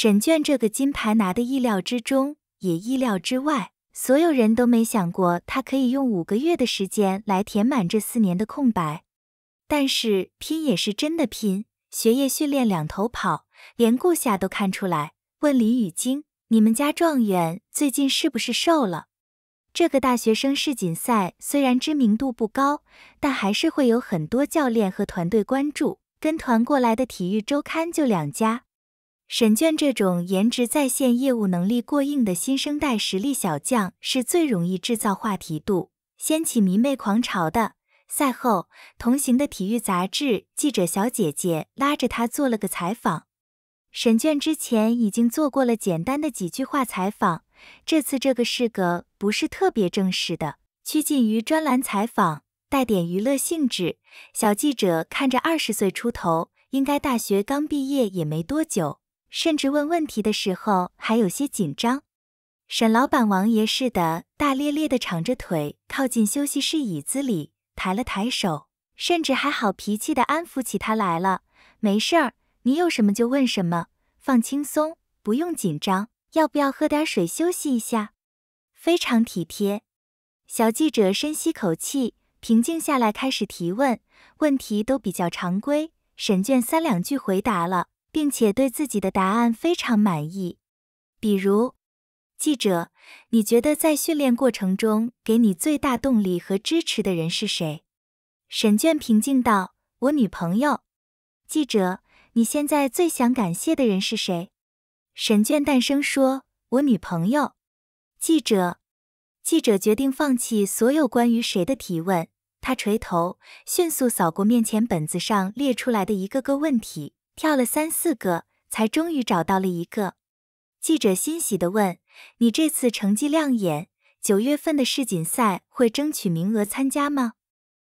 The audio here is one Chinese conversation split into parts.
沈倦这个金牌拿的意料之中，也意料之外。所有人都没想过他可以用五个月的时间来填满这四年的空白。但是拼也是真的拼，学业训练两头跑，连顾夏都看出来，问李雨晶：“你们家状元最近是不是瘦了？”这个大学生世锦赛虽然知名度不高，但还是会有很多教练和团队关注。跟团过来的体育周刊就两家。沈倦这种颜值在线、业务能力过硬的新生代实力小将，是最容易制造话题度、掀起迷妹狂潮的。赛后，同行的体育杂志记者小姐姐拉着他做了个采访。沈倦之前已经做过了简单的几句话采访，这次这个是个不是特别正式的，趋近于专栏采访，带点娱乐性质。小记者看着二十岁出头，应该大学刚毕业也没多久。甚至问问题的时候还有些紧张。沈老板王爷似的大咧咧的，敞着腿，靠近休息室椅子里，抬了抬手，甚至还好脾气的安抚起他来了：“没事儿，你有什么就问什么，放轻松，不用紧张。要不要喝点水休息一下？非常体贴。”小记者深吸口气，平静下来，开始提问。问题都比较常规，沈倦三两句回答了。并且对自己的答案非常满意。比如，记者，你觉得在训练过程中给你最大动力和支持的人是谁？沈倦平静道：“我女朋友。”记者，你现在最想感谢的人是谁？沈倦诞生说：“我女朋友。”记者，记者决定放弃所有关于谁的提问。他垂头，迅速扫过面前本子上列出来的一个个问题。跳了三四个，才终于找到了一个。记者欣喜地问：“你这次成绩亮眼，九月份的世锦赛会争取名额参加吗？”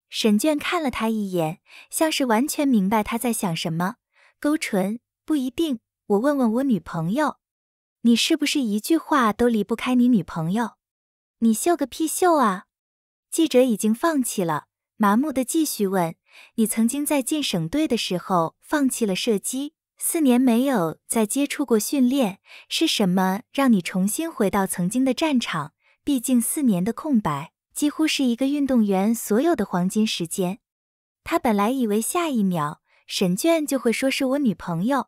沈倦看了他一眼，像是完全明白他在想什么，勾唇：“不一定，我问问我女朋友，你是不是一句话都离不开你女朋友？你秀个屁秀啊！”记者已经放弃了，麻木地继续问。你曾经在进省队的时候放弃了射击，四年没有再接触过训练，是什么让你重新回到曾经的战场？毕竟四年的空白，几乎是一个运动员所有的黄金时间。他本来以为下一秒沈倦就会说是我女朋友，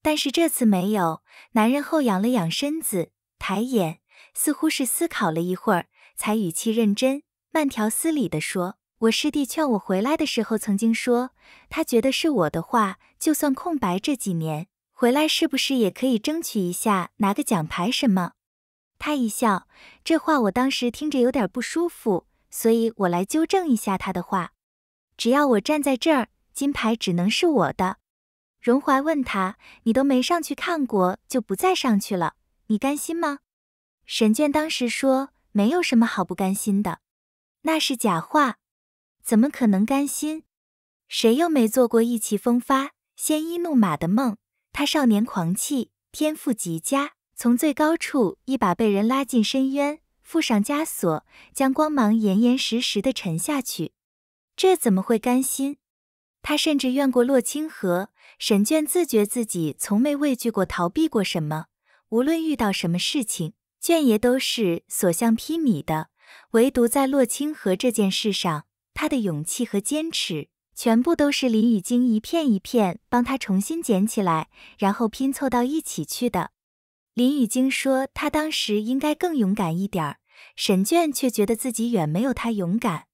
但是这次没有。男人后仰了仰身子，抬眼，似乎是思考了一会儿，才语气认真、慢条斯理地说。我师弟劝我回来的时候，曾经说他觉得是我的话就算空白这几年回来是不是也可以争取一下拿个奖牌什么？他一笑，这话我当时听着有点不舒服，所以我来纠正一下他的话。只要我站在这儿，金牌只能是我的。荣怀问他，你都没上去看过，就不再上去了，你甘心吗？沈倦当时说没有什么好不甘心的，那是假话。怎么可能甘心？谁又没做过意气风发、鲜衣怒马的梦？他少年狂气，天赋极佳，从最高处一把被人拉进深渊，附上枷锁，将光芒严严实实地沉下去。这怎么会甘心？他甚至怨过洛清河。沈倦自觉自己从没畏惧过、逃避过什么，无论遇到什么事情，倦爷都是所向披靡的。唯独在洛清河这件事上。他的勇气和坚持，全部都是林雨晶一片一片帮他重新捡起来，然后拼凑到一起去的。林雨晶说：“他当时应该更勇敢一点儿。”沈倦却觉得自己远没有他勇敢。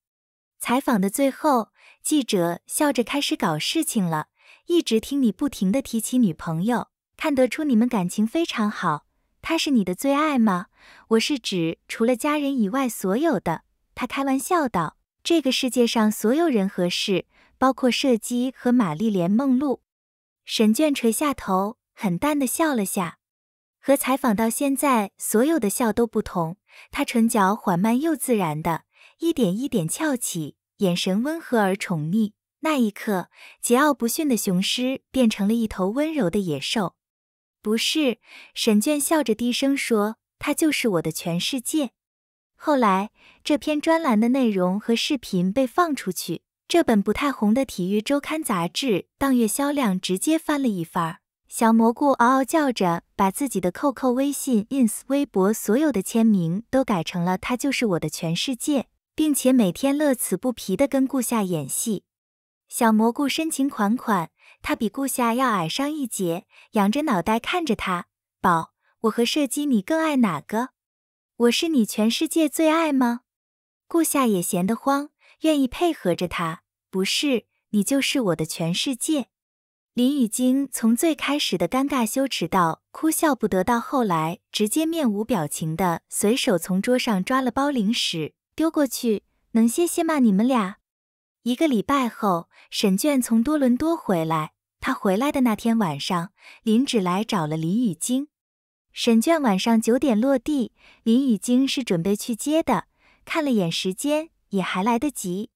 采访的最后，记者笑着开始搞事情了：“一直听你不停地提起女朋友，看得出你们感情非常好。她是你的最爱吗？我是指除了家人以外所有的。”他开玩笑道。这个世界上所有人和事，包括射击和玛丽莲梦露，沈倦垂下头，很淡的笑了下，和采访到现在所有的笑都不同。他唇角缓慢又自然的一点一点翘起，眼神温和而宠溺。那一刻，桀骜不驯的雄狮变成了一头温柔的野兽。不是，沈倦笑着低声说：“他就是我的全世界。”后来，这篇专栏的内容和视频被放出去，这本不太红的体育周刊杂志当月销量直接翻了一番。小蘑菇嗷嗷叫着，把自己的扣扣、微信、ins、微博所有的签名都改成了“他就是我的全世界”，并且每天乐此不疲的跟顾夏演戏。小蘑菇深情款款，他比顾夏要矮上一截，仰着脑袋看着他，宝，我和射击，你更爱哪个？我是你全世界最爱吗？顾夏也闲得慌，愿意配合着他。不是你就是我的全世界。林雨晶从最开始的尴尬羞耻到哭笑不得，到后来直接面无表情的随手从桌上抓了包零食丢过去，能歇歇吗？你们俩。一个礼拜后，沈倦从多伦多回来。他回来的那天晚上，林芷来找了林雨晶，沈倦晚上九点落地，林雨晶是准备去接的。看了眼时间，也还来得及。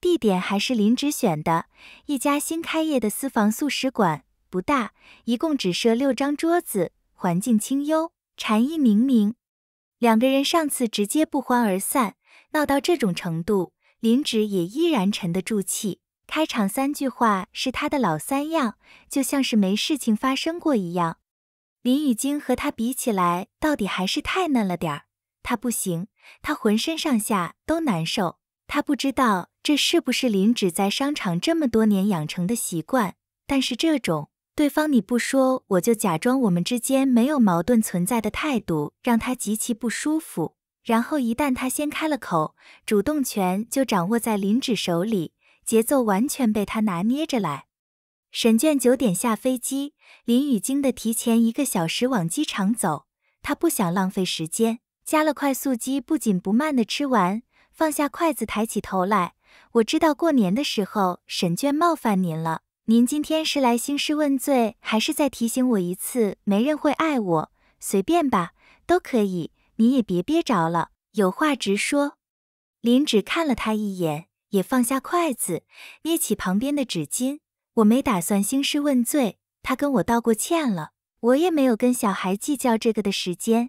地点还是林芷选的，一家新开业的私房素食馆，不大，一共只设六张桌子，环境清幽，禅意明明。两个人上次直接不欢而散，闹到这种程度，林芷也依然沉得住气。开场三句话是他的老三样，就像是没事情发生过一样。林雨晶和她比起来，到底还是太嫩了点儿。她不行，她浑身上下都难受。她不知道这是不是林芷在商场这么多年养成的习惯，但是这种对方你不说我就假装我们之间没有矛盾存在的态度，让她极其不舒服。然后一旦她先开了口，主动权就掌握在林芷手里，节奏完全被她拿捏着来。沈倦九点下飞机，林雨惊的提前一个小时往机场走，他不想浪费时间，加了快速鸡，不紧不慢的吃完，放下筷子，抬起头来，我知道过年的时候沈倦冒犯您了，您今天是来兴师问罪，还是再提醒我一次，没人会爱我，随便吧，都可以，你也别憋着了，有话直说。林只看了他一眼，也放下筷子，捏起旁边的纸巾。我没打算兴师问罪，他跟我道过歉了，我也没有跟小孩计较这个的时间。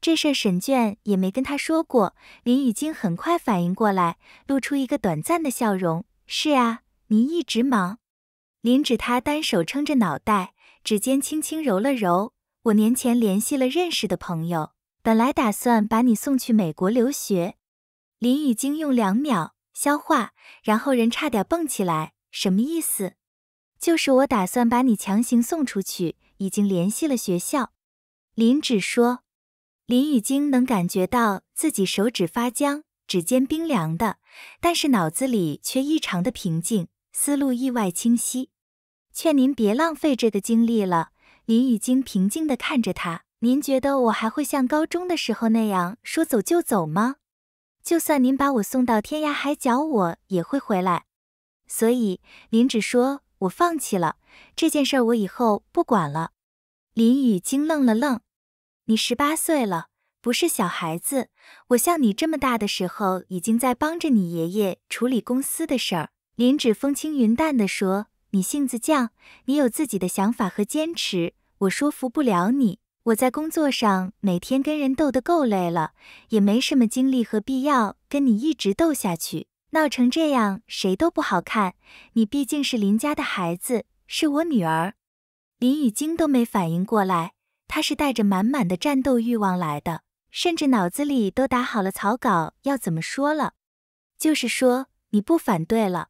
这事儿沈倦也没跟他说过。林雨晶很快反应过来，露出一个短暂的笑容。是啊，您一直忙。林指他单手撑着脑袋，指尖轻轻揉了揉。我年前联系了认识的朋友，本来打算把你送去美国留学。林雨晶用两秒消化，然后人差点蹦起来，什么意思？就是我打算把你强行送出去，已经联系了学校。林芷说，林雨晶能感觉到自己手指发僵，指尖冰凉的，但是脑子里却异常的平静，思路意外清晰。劝您别浪费这个精力了。林雨晶平静地看着他，您觉得我还会像高中的时候那样说走就走吗？就算您把我送到天涯海角，我也会回来。所以，林芷说。我放弃了这件事儿，我以后不管了。林雨惊愣了愣，你十八岁了，不是小孩子。我像你这么大的时候，已经在帮着你爷爷处理公司的事儿。林芷风轻云淡地说，你性子犟，你有自己的想法和坚持，我说服不了你。我在工作上每天跟人斗得够累了，也没什么精力和必要跟你一直斗下去。闹成这样，谁都不好看。你毕竟是林家的孩子，是我女儿。林雨晶都没反应过来，她是带着满满的战斗欲望来的，甚至脑子里都打好了草稿要怎么说了。就是说你不反对了？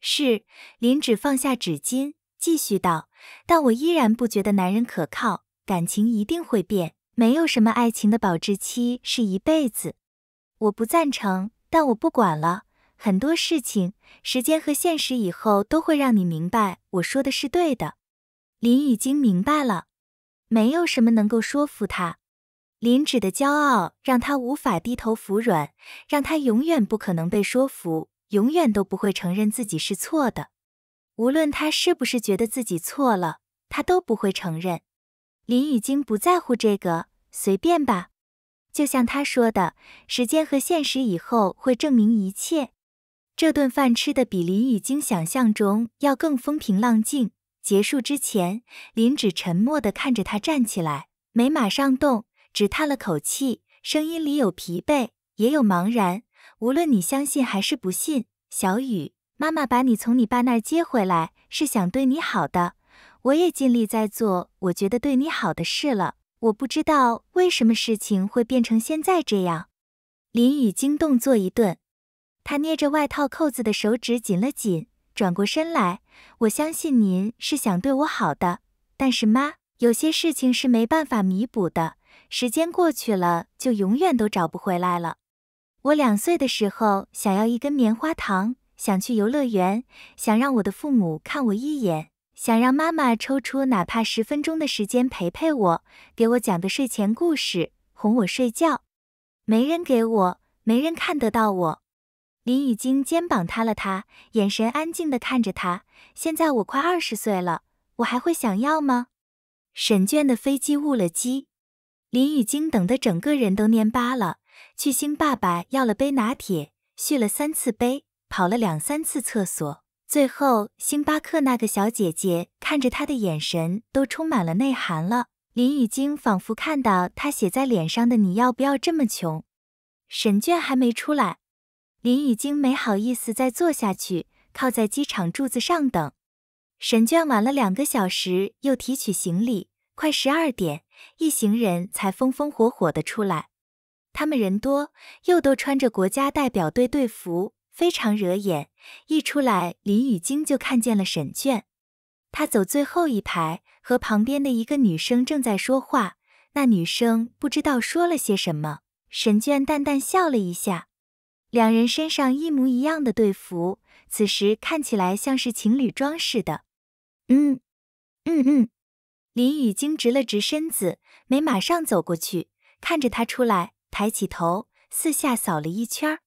是。林芷放下纸巾，继续道：“但我依然不觉得男人可靠，感情一定会变，没有什么爱情的保质期是一辈子。我不赞成，但我不管了。”很多事情，时间和现实以后都会让你明白我说的是对的。林雨晶明白了，没有什么能够说服他。林芷的骄傲让他无法低头服软，让他永远不可能被说服，永远都不会承认自己是错的。无论他是不是觉得自己错了，他都不会承认。林雨晶不在乎这个，随便吧。就像他说的，时间和现实以后会证明一切。这顿饭吃的比林雨晶想象中要更风平浪静。结束之前，林芷沉默地看着他站起来，没马上动，只叹了口气，声音里有疲惫，也有茫然。无论你相信还是不信，小雨，妈妈把你从你爸那儿接回来是想对你好的，我也尽力在做我觉得对你好的事了。我不知道为什么事情会变成现在这样。林雨惊动作一顿。他捏着外套扣子的手指紧了紧，转过身来。我相信您是想对我好的，但是妈，有些事情是没办法弥补的。时间过去了，就永远都找不回来了。我两岁的时候，想要一根棉花糖，想去游乐园，想让我的父母看我一眼，想让妈妈抽出哪怕十分钟的时间陪陪我，给我讲个睡前故事，哄我睡觉。没人给我，没人看得到我。林雨晶肩膀塌了，塌，眼神安静地看着他。现在我快二十岁了，我还会想要吗？沈倦的飞机误了机，林雨晶等得整个人都蔫巴了。去星爸爸要了杯拿铁，续了三次杯，跑了两三次厕所。最后星巴克那个小姐姐看着他的眼神都充满了内涵了。林雨晶仿佛看到他写在脸上的“你要不要这么穷”。沈倦还没出来。林雨晶没好意思再坐下去，靠在机场柱子上等。沈倦晚了两个小时，又提取行李，快十二点，一行人才风风火火的出来。他们人多，又都穿着国家代表队队服，非常惹眼。一出来，林雨晶就看见了沈倦，他走最后一排，和旁边的一个女生正在说话。那女生不知道说了些什么，沈倦淡淡笑了一下。两人身上一模一样的队服，此时看起来像是情侣装似的。嗯，嗯嗯，林雨晶直了直身子，没马上走过去，看着他出来，抬起头，四下扫了一圈。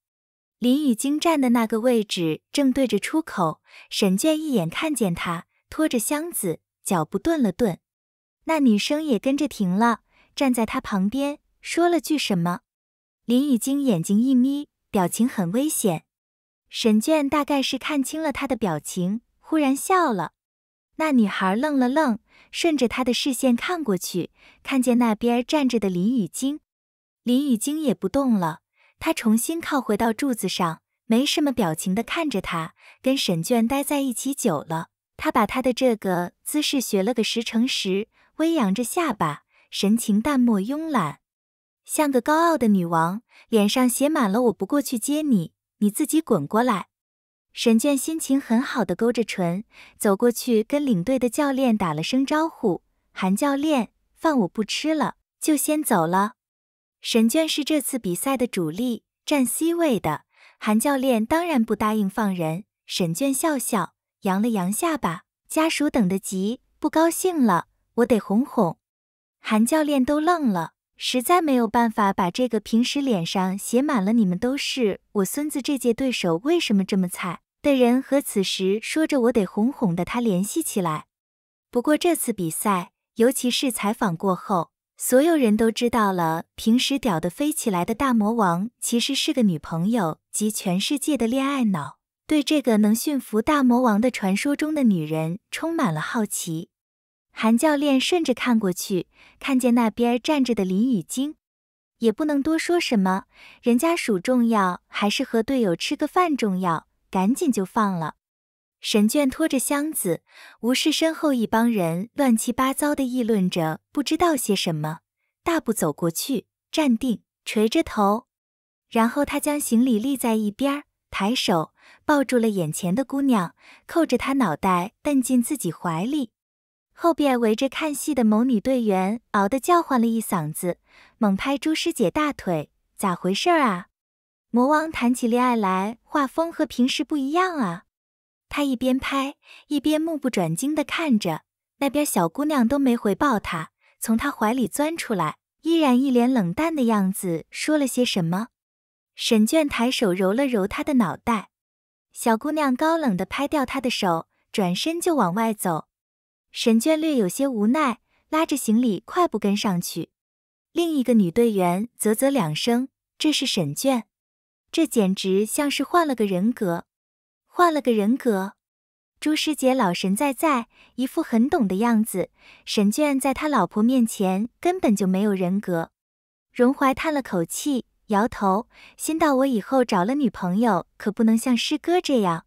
林雨晶站的那个位置正对着出口，沈倦一眼看见他拖着箱子，脚步顿了顿，那女生也跟着停了，站在他旁边，说了句什么。林雨晶眼睛一眯。表情很危险，沈倦大概是看清了他的表情，忽然笑了。那女孩愣了愣，顺着他的视线看过去，看见那边站着的林雨惊，林雨惊也不动了，他重新靠回到柱子上，没什么表情的看着他。跟沈倦待在一起久了，他把他的这个姿势学了个十成十，微扬着下巴，神情淡漠慵懒。像个高傲的女王，脸上写满了我不过去接你，你自己滚过来。沈倦心情很好的勾着唇，走过去跟领队的教练打了声招呼：“韩教练，饭我不吃了，就先走了。”沈倦是这次比赛的主力，占 C 位的。韩教练当然不答应放人。沈倦笑笑，扬了扬下巴：“家属等得急，不高兴了，我得哄哄。”韩教练都愣了。实在没有办法把这个平时脸上写满了“你们都是我孙子”这届对手为什么这么菜的人和此时说着“我得哄哄”的他联系起来。不过这次比赛，尤其是采访过后，所有人都知道了平时屌得飞起来的大魔王其实是个女朋友集全世界的恋爱脑，对这个能驯服大魔王的传说中的女人充满了好奇。韩教练顺着看过去，看见那边站着的林雨晶，也不能多说什么，人家数重要，还是和队友吃个饭重要，赶紧就放了。沈倦拖着箱子，无视身后一帮人乱七八糟的议论着，不知道些什么，大步走过去，站定，垂着头，然后他将行李立在一边，抬手抱住了眼前的姑娘，扣着她脑袋，奔进自己怀里。后边围着看戏的某女队员，嗷的叫唤了一嗓子，猛拍朱师姐大腿，咋回事啊？魔王谈起恋爱来，画风和平时不一样啊！他一边拍，一边目不转睛地看着那边小姑娘，都没回报他，从他怀里钻出来，依然一脸冷淡的样子，说了些什么？沈倦抬手揉了揉他的脑袋，小姑娘高冷的拍掉他的手，转身就往外走。沈倦略有些无奈，拉着行李快步跟上去。另一个女队员啧啧两声：“这是沈倦，这简直像是换了个人格，换了个人格。”朱师姐老神在在，一副很懂的样子。沈倦在他老婆面前根本就没有人格。荣怀叹了口气，摇头：“心道：“我以后找了女朋友，可不能像师哥这样。”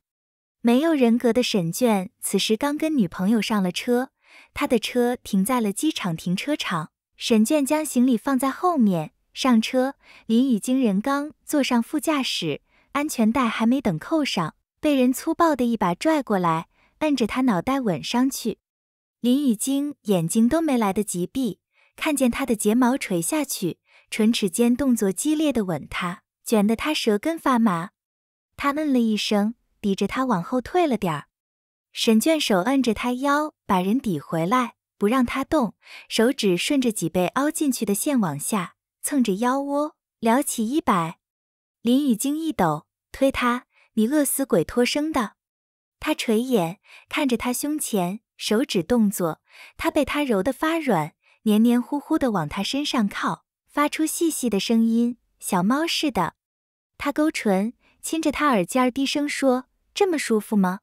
没有人格的沈倦此时刚跟女朋友上了车，他的车停在了机场停车场。沈倦将行李放在后面，上车。林雨惊人刚坐上副驾驶，安全带还没等扣上，被人粗暴的一把拽过来，摁着他脑袋吻上去。林雨惊眼睛都没来得及闭，看见他的睫毛垂下去，唇齿间动作激烈的吻他，卷得他舌根发麻。他嗯了一声。抵着他往后退了点儿，沈倦手摁着他腰，把人抵回来，不让他动。手指顺着脊背凹进去的线往下蹭着腰窝，撩起衣摆。林雨惊一抖，推他：“你饿死鬼托生的！”他垂眼看着他胸前，手指动作，他被他揉得发软，黏黏糊糊的往他身上靠，发出细细的声音，小猫似的。他勾唇亲着他耳尖，低声说。这么舒服吗？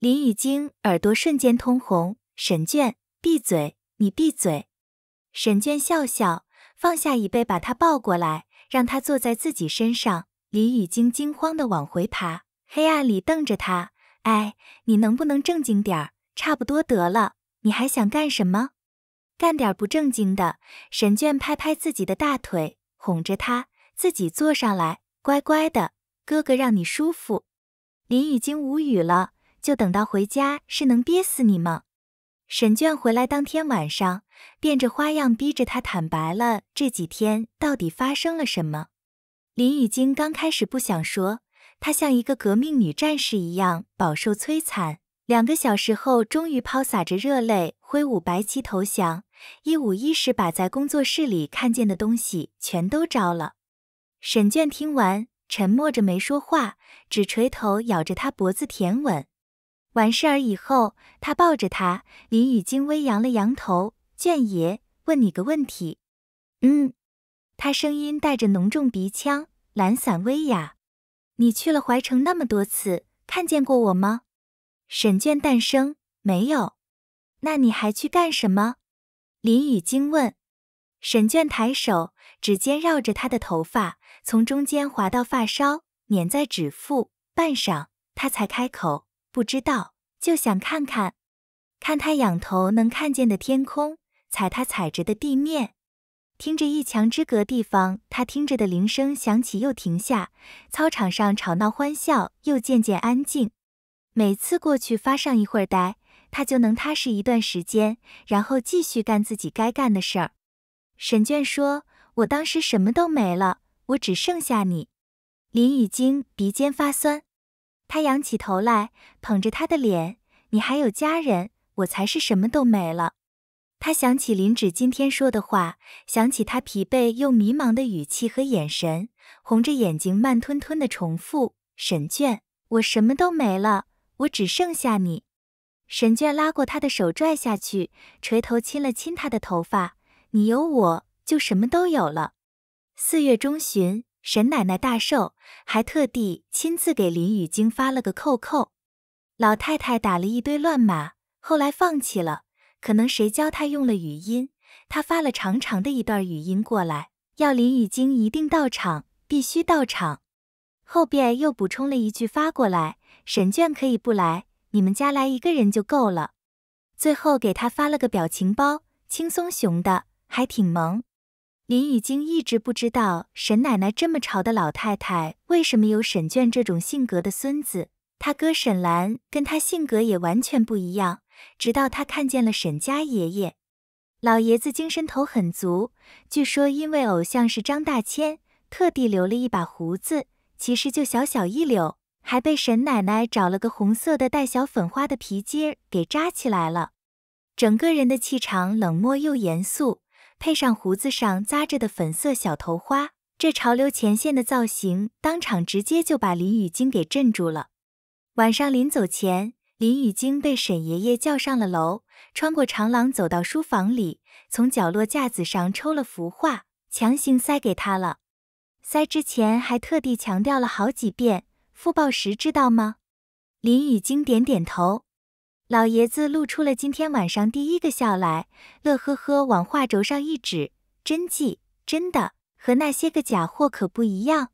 林雨晶耳朵瞬间通红。沈倦，闭嘴！你闭嘴！沈倦笑笑，放下椅背，把他抱过来，让他坐在自己身上。林雨晶惊慌地往回爬，黑暗里瞪着他。哎，你能不能正经点儿？差不多得了，你还想干什么？干点不正经的。沈倦拍拍自己的大腿，哄着他，自己坐上来，乖乖的，哥哥让你舒服。林雨晶无语了，就等到回家是能憋死你吗？沈倦回来当天晚上，变着花样逼着他坦白了这几天到底发生了什么。林雨晶刚开始不想说，她像一个革命女战士一样饱受摧残，两个小时后终于抛洒着热泪，挥舞白旗投降，一五一十把在工作室里看见的东西全都招了。沈倦听完。沉默着没说话，只垂头咬着他脖子，舔吻。完事儿以后，他抱着他，林雨惊微扬了扬头：“卷爷，问你个问题。”“嗯。”他声音带着浓重鼻腔，懒散微哑：“你去了淮城那么多次，看见过我吗？”沈卷诞生：“没有。”“那你还去干什么？”林雨惊问。沈卷抬手指尖绕着他的头发。从中间划到发梢，碾在指腹。半晌，他才开口：“不知道，就想看看，看他仰头能看见的天空，踩他踩着的地面，听着一墙之隔地方他听着的铃声响起又停下，操场上吵闹欢笑又渐渐安静。每次过去发上一会儿呆，他就能踏实一段时间，然后继续干自己该干的事儿。”沈倦说：“我当时什么都没了。”我只剩下你，林雨晶鼻尖发酸，他仰起头来，捧着他的脸。你还有家人，我才是什么都没了。他想起林芷今天说的话，想起他疲惫又迷茫的语气和眼神，红着眼睛，慢吞吞的重复：“沈倦，我什么都没了，我只剩下你。”沈倦拉过他的手拽下去，垂头亲了亲他的头发。你有我就什么都有了。四月中旬，沈奶奶大寿，还特地亲自给林雨晶发了个扣扣。老太太打了一堆乱码，后来放弃了。可能谁教她用了语音，她发了长长的一段语音过来，要林雨晶一定到场，必须到场。后边又补充了一句发过来，沈娟可以不来，你们家来一个人就够了。最后给她发了个表情包，轻松熊的，还挺萌。林雨晶一直不知道沈奶奶这么潮的老太太为什么有沈倦这种性格的孙子。他哥沈兰跟他性格也完全不一样。直到他看见了沈家爷爷，老爷子精神头很足。据说因为偶像是张大千，特地留了一把胡子，其实就小小一绺，还被沈奶奶找了个红色的带小粉花的皮筋给扎起来了。整个人的气场冷漠又严肃。配上胡子上扎着的粉色小头花，这潮流前线的造型，当场直接就把林雨晶给镇住了。晚上临走前，林雨晶被沈爷爷叫上了楼，穿过长廊走到书房里，从角落架子上抽了幅画，强行塞给他了。塞之前还特地强调了好几遍，复报时知道吗？林雨晶点点头。老爷子露出了今天晚上第一个笑来，乐呵呵往画轴上一指：“真迹，真的，和那些个假货可不一样。”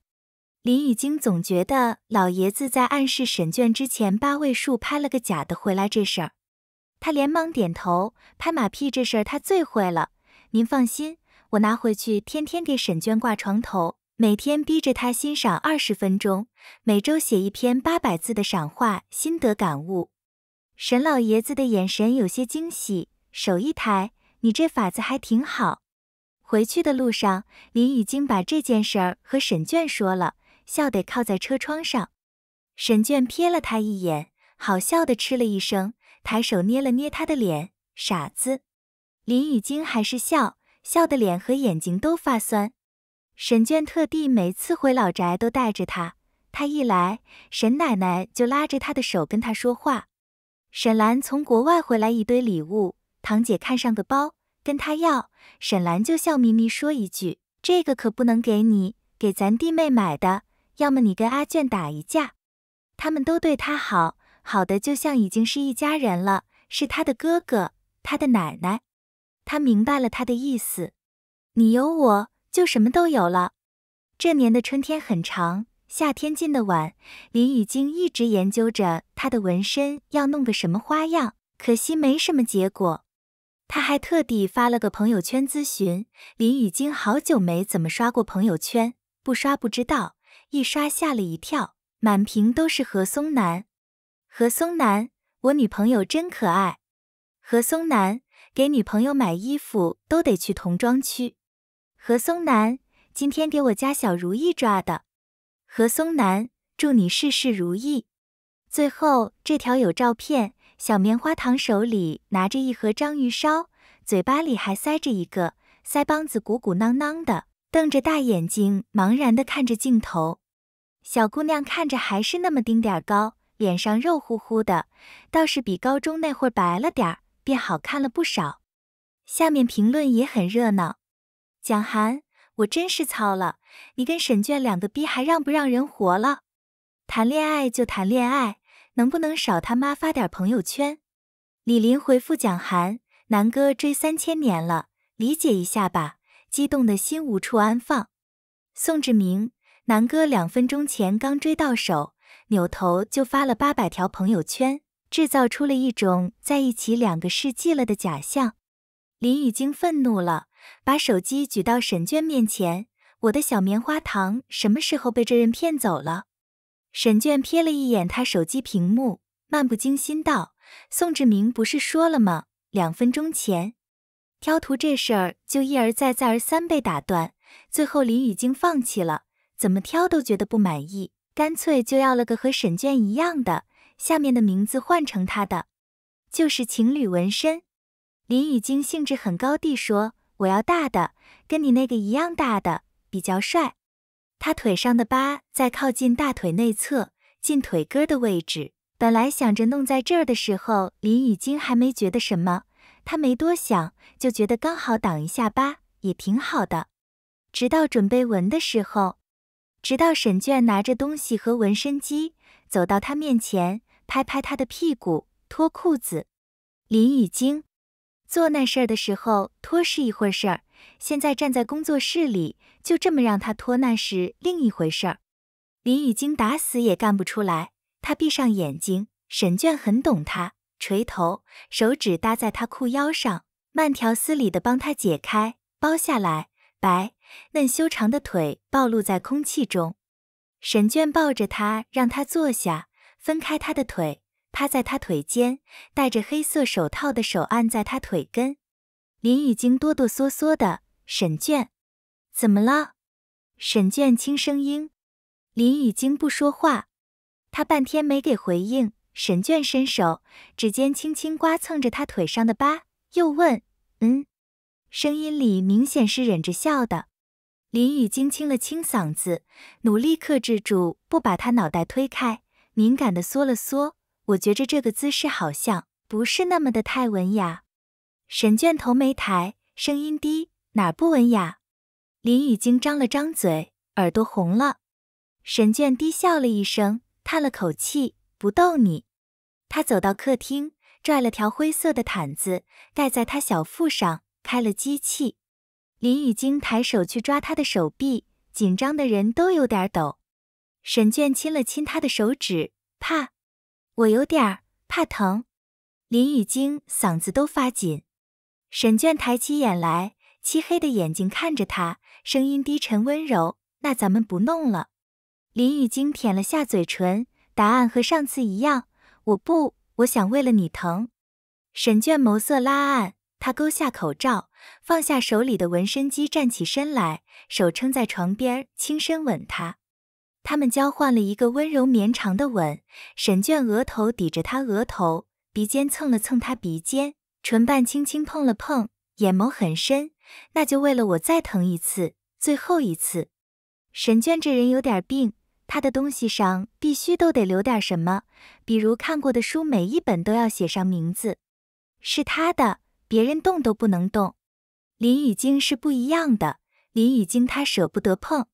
林雨晶总觉得老爷子在暗示沈倦之前八位数拍了个假的回来这事儿。他连忙点头，拍马屁这事儿他最会了。您放心，我拿回去天天给沈倦挂床头，每天逼着他欣赏二十分钟，每周写一篇八百字的赏画心得感悟。沈老爷子的眼神有些惊喜，手一抬：“你这法子还挺好。”回去的路上，林雨惊把这件事儿和沈倦说了，笑得靠在车窗上。沈倦瞥了他一眼，好笑的嗤了一声，抬手捏了捏他的脸：“傻子。”林雨惊还是笑，笑得脸和眼睛都发酸。沈倦特地每次回老宅都带着他，他一来，沈奶奶就拉着他的手跟他说话。沈兰从国外回来，一堆礼物。堂姐看上个包，跟她要，沈兰就笑眯眯说一句：“这个可不能给你，给咱弟妹买的。要么你跟阿卷打一架。”他们都对她好，好的就像已经是一家人了，是她的哥哥，她的奶奶。她明白了他的意思：“你有我就什么都有了。”这年的春天很长。夏天进的晚，林雨晶一直研究着他的纹身要弄个什么花样，可惜没什么结果。他还特地发了个朋友圈咨询。林雨晶好久没怎么刷过朋友圈，不刷不知道，一刷吓了一跳，满屏都是何松楠。何松楠，我女朋友真可爱。何松楠，给女朋友买衣服都得去童装区。何松楠，今天给我家小如意抓的。何松楠，祝你事事如意。最后这条有照片，小棉花糖手里拿着一盒章鱼烧，嘴巴里还塞着一个，腮帮子鼓鼓囊囊的，瞪着大眼睛，茫然地看着镜头。小姑娘看着还是那么丁点儿高，脸上肉乎乎的，倒是比高中那会儿白了点儿，变好看了不少。下面评论也很热闹，蒋涵，我真是操了！你跟沈倦两个逼还让不让人活了？谈恋爱就谈恋爱，能不能少他妈发点朋友圈？李林回复蒋涵：“南哥追三千年了，理解一下吧。激动的心无处安放。宋志明：南哥两分钟前刚追到手，扭头就发了八百条朋友圈，制造出了一种在一起两个世纪了的假象。林雨晶愤怒了。把手机举到沈倦面前，我的小棉花糖什么时候被这人骗走了？沈倦瞥了一眼他手机屏幕，漫不经心道：“宋志明不是说了吗？两分钟前，挑图这事儿就一而再再而三被打断，最后林雨晶放弃了，怎么挑都觉得不满意，干脆就要了个和沈倦一样的，下面的名字换成他的，就是情侣纹身。”林雨晶兴致很高地说。我要大的，跟你那个一样大的，比较帅。他腿上的疤在靠近大腿内侧、近腿根的位置。本来想着弄在这儿的时候，林雨晶还没觉得什么，他没多想，就觉得刚好挡一下疤也挺好的。直到准备纹的时候，直到沈倦拿着东西和纹身机走到他面前，拍拍他的屁股，脱裤子，林雨晶。做那事儿的时候拖是一回事儿，现在站在工作室里就这么让他拖，那是另一回事儿。林雨晶打死也干不出来。他闭上眼睛，沈倦很懂他，垂头，手指搭在他裤腰上，慢条斯理地帮他解开，剥下来，白嫩修长的腿暴露在空气中。沈倦抱着他，让他坐下，分开他的腿。趴在他腿间，戴着黑色手套的手按在他腿根，林雨晶哆哆嗦嗦的。沈倦，怎么了？沈倦轻声应。林雨晶不说话，他半天没给回应。沈倦伸手，指尖轻轻刮蹭着他腿上的疤，又问：“嗯？”声音里明显是忍着笑的。林雨晶清了清嗓子，努力克制住不把他脑袋推开，敏感的缩了缩。我觉着这个姿势好像不是那么的太文雅。沈倦头没抬，声音低，哪儿不文雅？林雨晶张了张嘴，耳朵红了。沈倦低笑了一声，叹了口气，不逗你。他走到客厅，拽了条灰色的毯子盖在他小腹上，开了机器。林雨晶抬手去抓他的手臂，紧张的人都有点抖。沈倦亲了亲他的手指，怕。我有点儿怕疼，林雨晶嗓子都发紧。沈倦抬起眼来，漆黑的眼睛看着他，声音低沉温柔：“那咱们不弄了。”林雨晶舔了下嘴唇，答案和上次一样：“我不，我想为了你疼。”沈倦眸色拉暗，他勾下口罩，放下手里的纹身机，站起身来，手撑在床边，轻声吻他。他们交换了一个温柔绵长的吻，沈倦额头抵着他额头，鼻尖蹭了蹭他鼻尖，唇瓣轻轻碰了碰，眼眸很深。那就为了我再疼一次，最后一次。沈倦这人有点病，他的东西上必须都得留点什么，比如看过的书，每一本都要写上名字，是他的，别人动都不能动。林雨晶是不一样的，林雨晶她舍不得碰。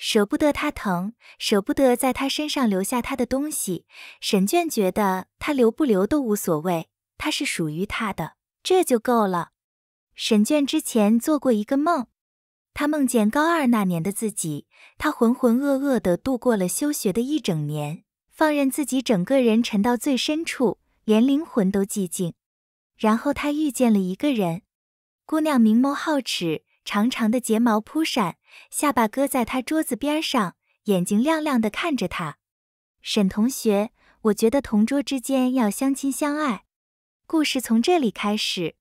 舍不得他疼，舍不得在他身上留下他的东西。沈倦觉得他留不留都无所谓，他是属于他的，这就够了。沈倦之前做过一个梦，他梦见高二那年的自己，他浑浑噩噩地度过了休学的一整年，放任自己整个人沉到最深处，连灵魂都寂静。然后他遇见了一个人，姑娘明眸皓齿。长长的睫毛扑闪，下巴搁在他桌子边上，眼睛亮亮的看着他。沈同学，我觉得同桌之间要相亲相爱。故事从这里开始。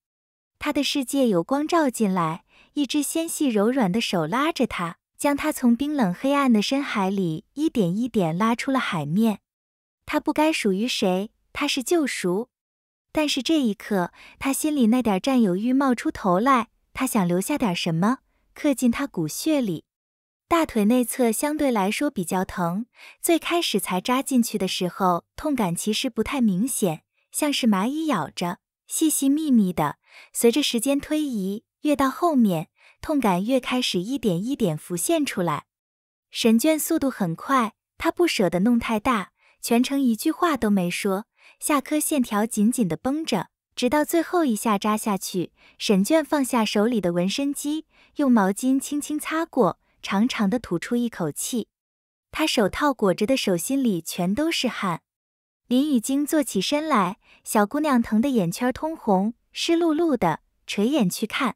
他的世界有光照进来，一只纤细柔软的手拉着他，将他从冰冷黑暗的深海里一点一点拉出了海面。他不该属于谁，他是救赎。但是这一刻，他心里那点占有欲冒出头来。他想留下点什么，刻进他骨血里。大腿内侧相对来说比较疼，最开始才扎进去的时候，痛感其实不太明显，像是蚂蚁咬着，细细密密的。随着时间推移，越到后面，痛感越开始一点一点浮现出来。神卷速度很快，他不舍得弄太大，全程一句话都没说，下颌线条紧紧的绷着。直到最后一下扎下去，沈倦放下手里的纹身机，用毛巾轻轻擦过，长长的吐出一口气。他手套裹着的手心里全都是汗。林雨晶坐起身来，小姑娘疼得眼圈通红，湿漉漉的，垂眼去看，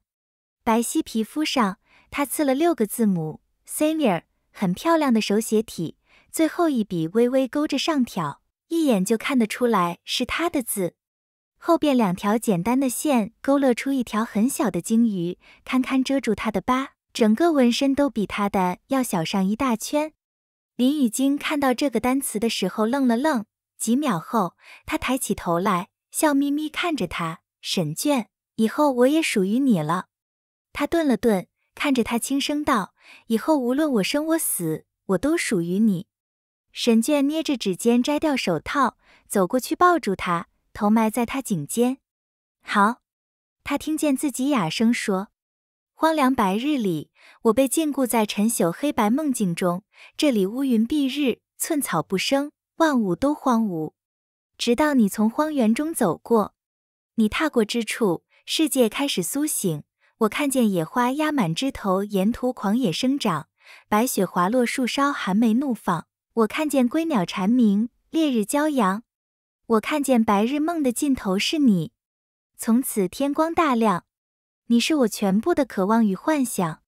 白皙皮肤上，他刺了六个字母 Savior，很漂亮的手写体，最后一笔微微勾着上挑，一眼就看得出来是他的字。后边两条简单的线勾勒出一条很小的鲸鱼，堪堪遮住他的疤。整个纹身都比他的要小上一大圈。林雨晶看到这个单词的时候愣了愣，几秒后，他抬起头来，笑眯眯看着他。沈倦，以后我也属于你了。他顿了顿，看着他轻声道：“以后无论我生我死，我都属于你。”沈倦捏着指尖摘掉手套，走过去抱住他。头埋在他颈间，好，他听见自己哑声说：“荒凉白日里，我被禁锢在陈朽黑白梦境中。这里乌云蔽日，寸草不生，万物都荒芜。直到你从荒原中走过，你踏过之处，世界开始苏醒。我看见野花压满枝头，沿途狂野生长；白雪滑落树梢，寒梅怒放。我看见归鸟蝉鸣，烈日骄阳。”我看见白日梦的尽头是你，从此天光大亮。你是我全部的渴望与幻想。